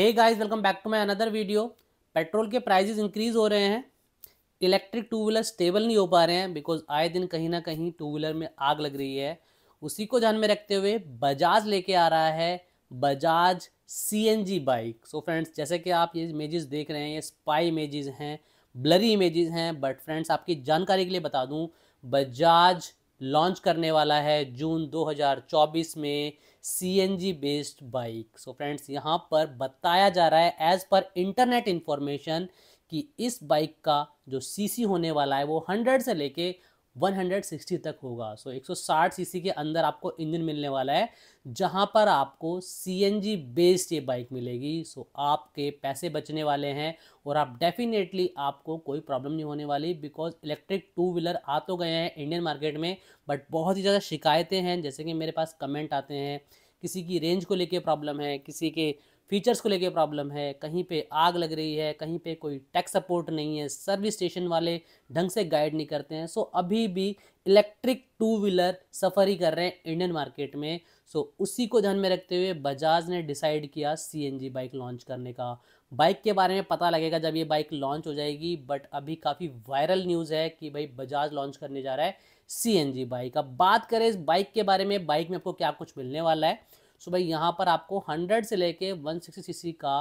hey guys welcome back to my another video petrol के prices increase हो रहे हैं इलेक्ट्रिक टू व्हीलर स्टेबल नहीं हो पा रहे हैं बिकॉज आए दिन कहीं ना कहीं टू व्हीलर में आग लग रही है उसी को ध्यान में रखते हुए बजाज लेके आ रहा है Bajaj C bike so friends जैसे कि आप ये इमेजेस देख रहे हैं ये स्पाई इमेजेस हैं ब्लरी इमेजेस हैं बट फ्रेंड्स आपकी जानकारी के लिए बता दूँ बजाज लॉन्च करने वाला है जून 2024 में C based bike so friends यहाँ पर बताया जा रहा है एज़ पर इंटरनेट इंफॉर्मेशन कि इस बाइक का जो सीसी होने वाला है वो 100 से लेके 160 तक होगा सो so, 160 सीसी के अंदर आपको इंजन मिलने वाला है जहां पर आपको सीएनजी बेस्ड ये बाइक मिलेगी सो so, आपके पैसे बचने वाले हैं और आप डेफिनेटली आपको कोई प्रॉब्लम नहीं होने वाली बिकॉज इलेक्ट्रिक टू व्हीलर आ तो गए हैं इंडियन मार्केट में बट बहुत ही ज़्यादा शिकायतें हैं जैसे कि मेरे पास कमेंट आते हैं किसी की रेंज को लेके प्रॉब्लम है किसी के फीचर्स को लेके प्रॉब्लम है कहीं पे आग लग रही है कहीं पे कोई टैक्स सपोर्ट नहीं है सर्विस स्टेशन वाले ढंग से गाइड नहीं करते हैं सो अभी भी इलेक्ट्रिक टू व्हीलर सफ़र ही कर रहे हैं इंडियन मार्केट में सो उसी को ध्यान में रखते हुए बजाज ने डिसाइड किया सी बाइक लॉन्च करने का बाइक के बारे में पता लगेगा जब ये बाइक लॉन्च हो जाएगी बट अभी काफ़ी वायरल न्यूज़ है कि भाई बजाज लॉन्च करने जा रहा है सी बाइक अब बात करें इस बाइक के बारे में बाइक में आपको क्या कुछ मिलने वाला है सो भाई यहाँ पर आपको 100 से लेके 160 सीसी का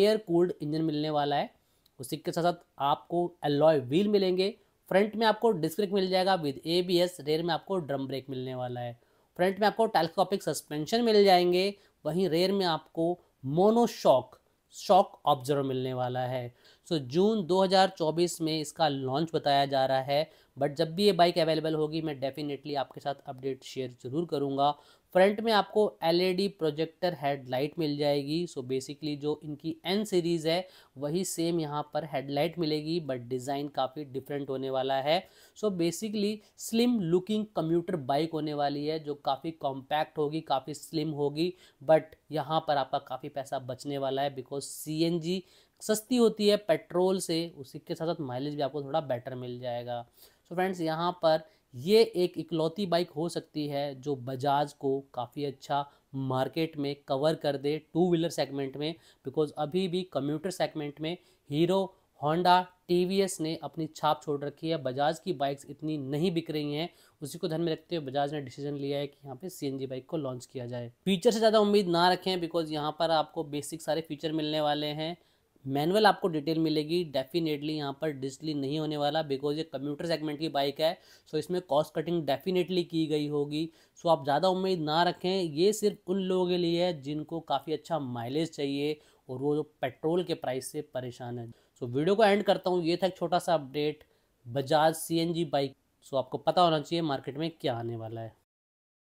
एयर कूल्ड इंजन मिलने वाला है उसी के साथ साथ आपको एलॉय व्हील मिलेंगे फ्रंट में आपको डिस्क ब्रेक मिल जाएगा with A B S rear में आपको ड्रम ब्रेक मिलने वाला है फ्रंट में आपको टेलीस्कॉपिक सस्पेंशन मिल जाएंगे वहीं रेयर में आपको मोनोशॉक शॉक ऑब्जर्वर मिलने वाला है सो so, जून 2024 में इसका लॉन्च बताया जा रहा है बट जब भी ये बाइक अवेलेबल होगी मैं डेफिनेटली आपके साथ अपडेट शेयर ज़रूर करूँगा फ्रंट में आपको एलईडी प्रोजेक्टर हेडलाइट मिल जाएगी सो so बेसिकली जो इनकी एन सीरीज़ है वही सेम यहाँ पर हेडलाइट मिलेगी बट डिज़ाइन काफ़ी डिफरेंट होने वाला है so basically slim looking commuter bike होने वाली है जो काफ़ी कॉम्पैक्ट होगी काफ़ी स्लिम होगी बट यहाँ पर आपका काफ़ी पैसा बचने वाला है बिकॉज सी सस्ती होती है पेट्रोल से उसी के साथ साथ माइलेज भी आपको थोड़ा बेटर मिल जाएगा सो so फ्रेंड्स यहाँ पर ये एक इकलौती बाइक हो सकती है जो बजाज को काफ़ी अच्छा मार्केट में कवर कर दे टू व्हीलर सेगमेंट में बिकॉज अभी भी कम्यूटर सेगमेंट में हीरो होंडा टी ने अपनी छाप छोड़ रखी है बजाज की बाइक्स इतनी नहीं बिक रही हैं उसी को ध्यान में रखते हुए बजाज ने डिसीजन लिया है कि यहाँ पे सीएनजी बाइक को लॉन्च किया जाए फीचर से ज़्यादा उम्मीद ना रखें बिकॉज यहाँ पर आपको बेसिक सारे फीचर मिलने वाले हैं मैनुअल आपको डिटेल मिलेगी डेफिनेटली यहाँ पर डिस्प्ले नहीं होने वाला बिकॉज ये कंप्यूटर सेगमेंट की बाइक है सो इसमें कॉस्ट कटिंग डेफिनेटली की गई होगी सो आप ज़्यादा उम्मीद ना रखें ये सिर्फ उन लोगों के लिए है जिनको काफ़ी अच्छा माइलेज चाहिए और वो पेट्रोल के प्राइस से परेशान है सो वीडियो को एंड करता हूँ ये था एक छोटा सा update Bajaj C bike so आपको पता होना चाहिए मार्केट में क्या आने वाला है